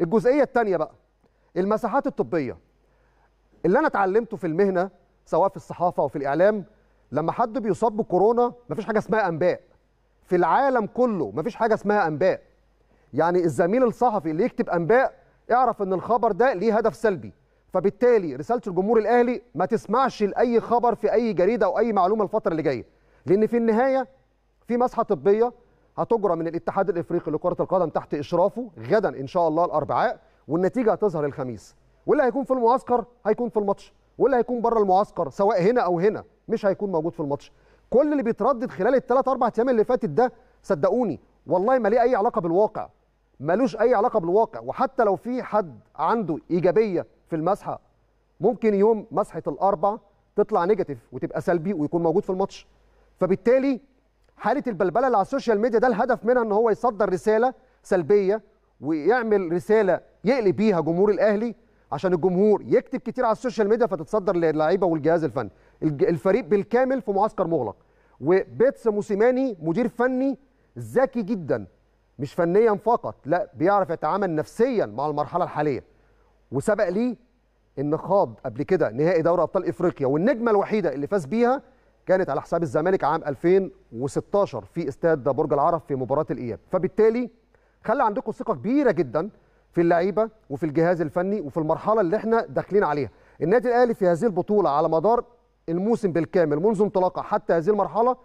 الجزئيه الثانيه بقى المساحات الطبيه اللي انا اتعلمته في المهنه سواء في الصحافه او في الاعلام لما حد بيصاب بكورونا مفيش حاجه اسمها انباء في العالم كله مفيش حاجه اسمها انباء يعني الزميل الصحفي اللي يكتب انباء اعرف ان الخبر ده ليه هدف سلبي فبالتالي رساله الجمهور الاهلي ما تسمعش لاي خبر في اي جريده او اي معلومه الفتره اللي جايه لان في النهايه في مسحه طبيه هتجرى من الاتحاد الافريقي لكره القدم تحت اشرافه غدا ان شاء الله الاربعاء والنتيجه هتظهر الخميس واللي هيكون في المعسكر هيكون في الماتش واللي هيكون بره المعسكر سواء هنا او هنا مش هيكون موجود في الماتش كل اللي بيتردد خلال الثلاث اربع ايام اللي فاتت ده صدقوني والله ما ليه اي علاقه بالواقع ملوش اي علاقه بالواقع وحتى لو في حد عنده ايجابيه في المسحه ممكن يوم مسحه الاربع تطلع نيجاتيف وتبقى سلبي ويكون موجود في الماتش فبالتالي حاله البلبله اللي على السوشيال ميديا ده الهدف منها ان هو يصدر رساله سلبيه ويعمل رساله يقلب بيها جمهور الاهلي عشان الجمهور يكتب كتير على السوشيال ميديا فتتصدر للعيبه والجهاز الفني الفريق بالكامل في معسكر مغلق وبيتس موسيماني مدير فني ذكي جدا مش فنيا فقط لا بيعرف يتعامل نفسيا مع المرحله الحاليه وسبق ليه ان خاض قبل كده نهائي دوري ابطال افريقيا والنجمه الوحيده اللي فاز بيها كانت على حساب الزمالك عام 2016 في استاد برج العرب في مباراه الاياب فبالتالي خلى عندكم ثقه كبيره جدا في اللعيبه وفي الجهاز الفني وفي المرحله اللي احنا داخلين عليها النادي الاهلي في هذه البطوله على مدار الموسم بالكامل منذ انطلاقه حتى هذه المرحله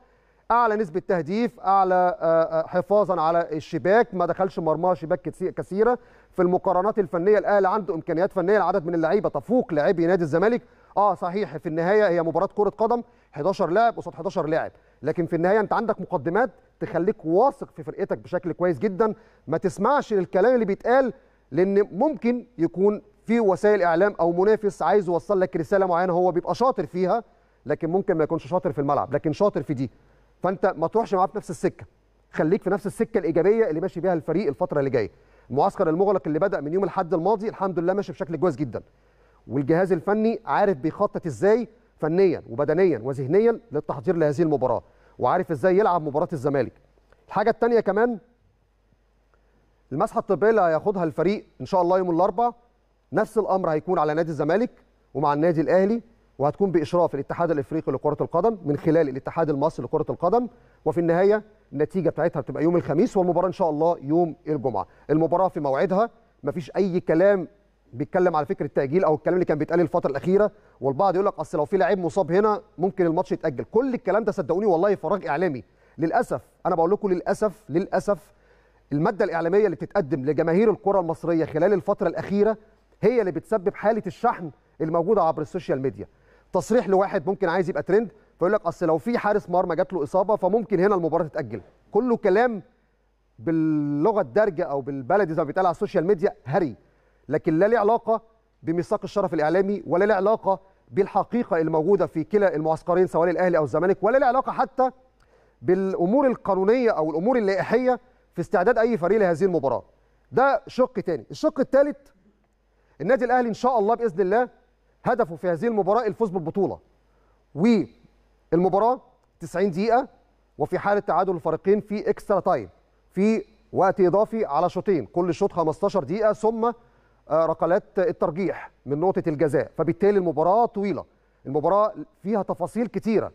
اعلى نسبه تهديف اعلى آه، آه، حفاظا على الشباك ما دخلش مرماه شباك كثيره في المقارنات الفنيه الاهلي عنده امكانيات فنيه لعدد من اللعيبه تفوق لاعبي نادي الزمالك اه صحيح في النهايه هي مباراه كره قدم 11 لاعب قصاد 11 لاعب لكن في النهايه انت عندك مقدمات تخليك واثق في فرقتك بشكل كويس جدا ما تسمعش للكلام اللي بيتقال لان ممكن يكون في وسائل اعلام او منافس عايز يوصل لك رساله معينه هو بيبقى شاطر فيها لكن ممكن ما يكونش شاطر في الملعب لكن شاطر في دي فانت ما تروحش معاه في نفس السكه خليك في نفس السكه الايجابيه اللي ماشي بيها الفريق الفتره اللي جايه المعسكر المغلق اللي بدا من يوم الاحد الماضي الحمد لله ماشي بشكل كويس جدا والجهاز الفني عارف بيخطط ازاي فنيا وبدنيا وذهنيا للتحضير لهذه المباراه وعارف ازاي يلعب مباراه الزمالك الحاجه الثانيه كمان المسحه الطبيه اللي هياخدها الفريق ان شاء الله يوم الاربعاء نفس الامر هيكون على نادي الزمالك ومع النادي الاهلي وهتكون بإشراف الاتحاد الإفريقي لكرة القدم من خلال الاتحاد المصري لكرة القدم وفي النهاية النتيجة بتاعتها بتبقى يوم الخميس والمباراة إن شاء الله يوم الجمعة المباراة في موعدها مفيش أي كلام بيتكلم على فكره التاجيل او الكلام اللي كان بيتقال الفتره الاخيره والبعض يقول لك اصل لو في لعيب مصاب هنا ممكن الماتش يتاجل كل الكلام ده صدقوني والله فراغ اعلامي للاسف انا بقول لكم للاسف للاسف الماده الاعلاميه اللي بتتقدم لجماهير الكره المصريه خلال الفتره الاخيره هي اللي بتسبب حاله الشحن الموجوده عبر السوشيال ميديا تصريح لواحد ممكن عايز يبقى ترند فيقول لك اصل لو في حارس مرمى جات له اصابه فممكن هنا المباراه تتاجل كله كلام باللغه الدارجه او بالبلدي زي ما بيتقال على السوشيال ميديا هري لكن لا له علاقه بميثاق الشرف الاعلامي ولا له علاقه بالحقيقه الموجوده في كلا المعسكرين سواء الاهلي او الزمالك ولا له علاقه حتى بالامور القانونيه او الامور اللائحيه في استعداد اي فريق لهذه المباراه ده شق تاني الشق الثالث النادي الاهلي ان شاء الله باذن الله هدفه في هذه المباراه الفوز بالبطوله والمباراه 90 دقيقه وفي حاله تعادل الفريقين في اكسترا تايم في وقت اضافي على شوطين كل شوط 15 دقيقه ثم آه، ركلات الترجيح من نقطه الجزاء فبالتالي المباراه طويله المباراه فيها تفاصيل كتيره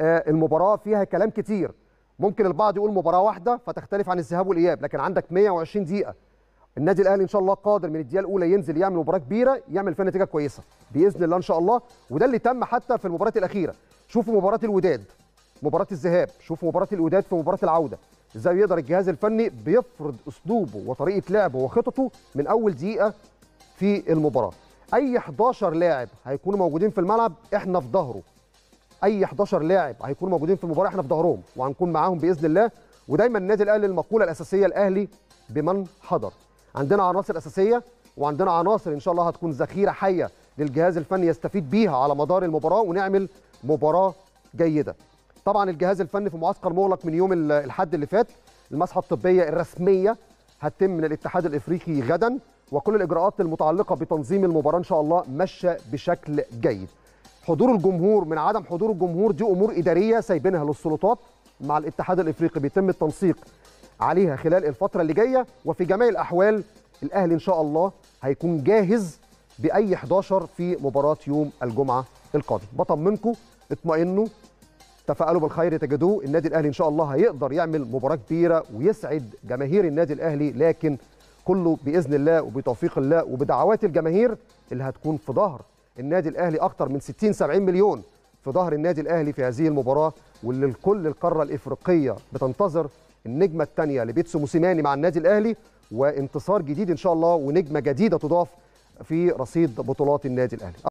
آه، المباراه فيها كلام كتير ممكن البعض يقول مباراه واحده فتختلف عن الذهاب والاياب لكن عندك 120 دقيقه النادي الاهلي ان شاء الله قادر من الدقيقه الاولى ينزل يعمل مباراه كبيره يعمل فيها نتيجه كويسه باذن الله ان شاء الله وده اللي تم حتى في المباراه الاخيره شوفوا مباراه الوداد مباراه الذهاب شوفوا مباراه الوداد في مباراه العوده ازاي بيقدر الجهاز الفني بيفرض اسلوبه وطريقه لعبه وخططه من اول دقيقه في المباراه اي 11 لاعب هيكونوا موجودين في الملعب احنا في ظهره اي 11 لاعب هيكونوا موجودين في المباراه احنا في ظهرهم وهنكون معاهم باذن الله ودايما النادي الاهلي المقوله الاساسيه الاهلي بمن حضر عندنا عناصر اساسيه وعندنا عناصر ان شاء الله هتكون ذخيره حيه للجهاز الفني يستفيد بيها على مدار المباراه ونعمل مباراه جيده. طبعا الجهاز الفني في معسكر مغلق من يوم الاحد اللي فات المسحه الطبيه الرسميه هتتم من الاتحاد الافريقي غدا وكل الاجراءات المتعلقه بتنظيم المباراه ان شاء الله ماشيه بشكل جيد. حضور الجمهور من عدم حضور الجمهور دي امور اداريه سايبينها للسلطات مع الاتحاد الافريقي بيتم التنسيق عليها خلال الفتره اللي جايه وفي جميع الاحوال الاهلي ان شاء الله هيكون جاهز باي 11 في مباراه يوم الجمعه القادم بطمنكم اطمئنوا تفائلوا بالخير تجدوه النادي الاهلي ان شاء الله هيقدر يعمل مباراه كبيره ويسعد جماهير النادي الاهلي لكن كله باذن الله وبتوفيق الله وبدعوات الجماهير اللي هتكون في ظهر النادي الاهلي اكتر من 60 70 مليون في ظهر النادي الاهلي في هذه المباراه واللي الكل القاره الافريقيه بتنتظر النجمه الثانيه لبيتسو موسيماني مع النادي الاهلي وانتصار جديد ان شاء الله ونجمه جديده تضاف في رصيد بطولات النادي الاهلي